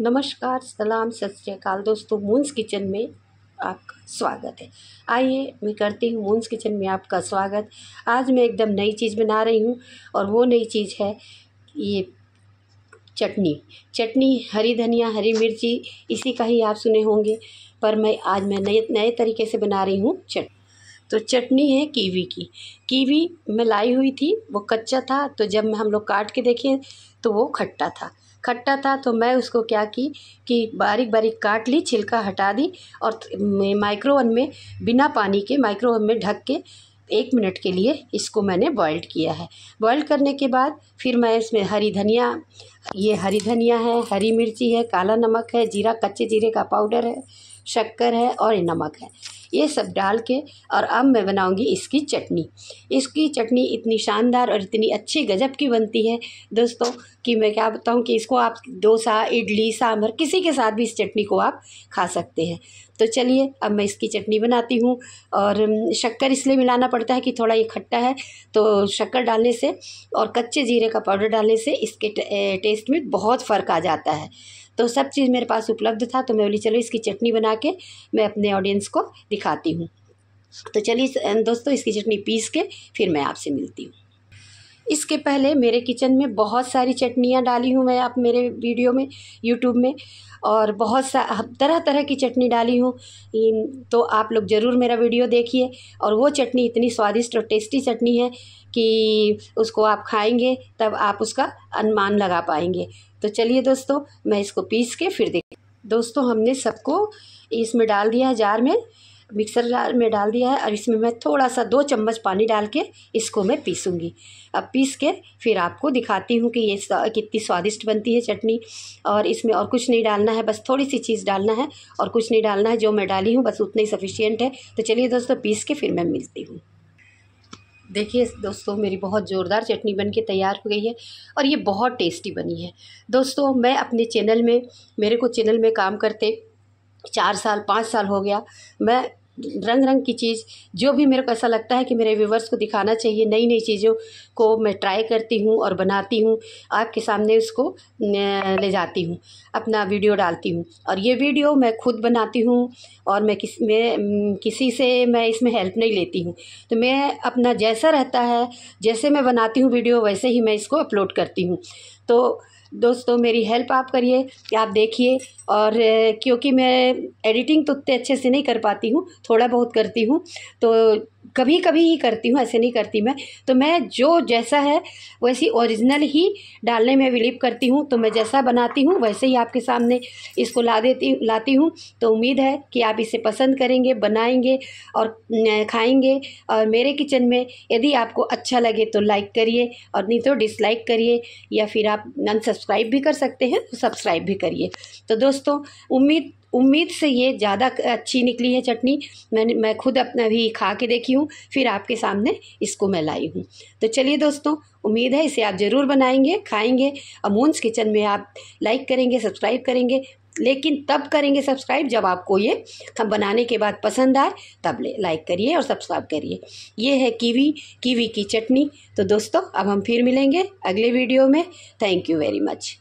नमस्कार सलाम सत श्रीकाल दोस्तों मून्स किचन में आपका स्वागत है आइए मैं करती हूँ मून्स किचन में आपका स्वागत आज मैं एकदम नई चीज़ बना रही हूँ और वो नई चीज़ है ये चटनी चटनी हरी धनिया हरी मिर्ची इसी का ही आप सुने होंगे पर मैं आज मैं नए नए तरीके से बना रही हूँ चटनी तो चटनी है कीवी की कीवी में लाई हुई थी वो कच्चा था तो जब मैं हम लोग काट के देखे तो वो खट्टा था खट्टा था तो मैं उसको क्या की कि बारीक बारीक काट ली छिलका हटा दी और माइक्रो ओवन में बिना पानी के माइक्रो ओवन में ढक के एक मिनट के लिए इसको मैंने बॉयल्ड किया है बॉयल्ड करने के बाद फिर मैं इसमें हरी धनिया ये हरी धनिया है हरी मिर्ची है काला नमक है जीरा कच्चे जीरे का पाउडर है शक्कर है और नमक है ये सब डाल के और अब मैं बनाऊंगी इसकी चटनी इसकी चटनी इतनी शानदार और इतनी अच्छी गजब की बनती है दोस्तों कि मैं क्या बताऊँ कि इसको आप डोसा इडली सांभर किसी के साथ भी इस चटनी को आप खा सकते हैं तो चलिए अब मैं इसकी चटनी बनाती हूँ और शक्कर इसलिए मिलाना पड़ता है कि थोड़ा ये खट्टा है तो शक्कर डालने से और कच्चे जीरे का पाउडर डालने से इसके टेस्ट में बहुत फ़र्क आ जाता है तो सब चीज़ मेरे पास उपलब्ध था तो मैं बोली चलो इसकी चटनी बना के मैं अपने ऑडियंस को दिखाती हूँ तो चलिए दोस्तों इसकी चटनी पीस के फिर मैं आपसे मिलती हूँ इसके पहले मेरे किचन में बहुत सारी चटनियाँ डाली हूँ मैं आप मेरे वीडियो में यूट्यूब में और बहुत सा तरह तरह की चटनी डाली हूँ तो आप लोग ज़रूर मेरा वीडियो देखिए और वो चटनी इतनी स्वादिष्ट और टेस्टी चटनी है कि उसको आप खाएंगे तब आप उसका अनुमान लगा पाएंगे तो चलिए दोस्तों मैं इसको पीस के फिर देख दोस्तों हमने सबको इसमें डाल दिया है जार में मिक्सर में डाल दिया है और इसमें मैं थोड़ा सा दो चम्मच पानी डाल के इसको मैं पीसूँगी अब पीस के फिर आपको दिखाती हूँ कि ये कितनी स्वादिष्ट बनती है चटनी और इसमें और कुछ नहीं डालना है बस थोड़ी सी चीज़ डालना है और कुछ नहीं डालना है जो मैं डाली हूँ बस उतना ही सफिशियंट है तो चलिए दोस्तों पीस के फिर मैं मिलती हूँ देखिए दोस्तों मेरी बहुत ज़ोरदार चटनी बन के तैयार हो गई है और ये बहुत टेस्टी बनी है दोस्तों मैं अपने चैनल में मेरे को चैनल में काम करते चार साल पाँच साल हो गया मैं रंग रंग की चीज़ जो भी मेरे को ऐसा लगता है कि मेरे व्यूवर्स को दिखाना चाहिए नई नई चीज़ों को मैं ट्राई करती हूँ और बनाती हूँ आपके सामने उसको ले जाती हूँ अपना वीडियो डालती हूँ और ये वीडियो मैं खुद बनाती हूँ और मैं किस मैं किसी से मैं इसमें हेल्प नहीं लेती हूँ तो मैं अपना जैसा रहता है जैसे मैं बनाती हूँ वीडियो वैसे ही मैं इसको अपलोड करती हूँ तो दोस्तों मेरी हेल्प आप करिए कि आप देखिए और क्योंकि मैं एडिटिंग तो उतने अच्छे से नहीं कर पाती हूँ थोड़ा बहुत करती हूँ तो कभी कभी ही करती हूँ ऐसे नहीं करती मैं तो मैं जो जैसा है वैसी ओरिजिनल ही डालने में बिलीव करती हूँ तो मैं जैसा बनाती हूँ वैसे ही आपके सामने इसको ला देती लाती हूँ तो उम्मीद है कि आप इसे पसंद करेंगे बनाएंगे और खाएंगे और मेरे किचन में यदि आपको अच्छा लगे तो लाइक करिए और नहीं तो डिसलाइक करिए या फिर आप अनसब्सक्राइब भी कर सकते हैं तो सब्सक्राइब भी करिए तो दोस्तों उम्मीद उम्मीद से ये ज़्यादा अच्छी निकली है चटनी मैंने मैं खुद अपना भी खा के देखी हूँ फिर आपके सामने इसको मैं लाई हूँ तो चलिए दोस्तों उम्मीद है इसे आप ज़रूर बनाएंगे खाएंगे अमून्स किचन में आप लाइक करेंगे सब्सक्राइब करेंगे लेकिन तब करेंगे सब्सक्राइब जब आपको ये हम बनाने के बाद पसंद आए तब ले लाइक करिए और सब्सक्राइब करिए ये है कीवी कीवी की चटनी तो दोस्तों अब हम फिर मिलेंगे अगले वीडियो में थैंक यू वेरी मच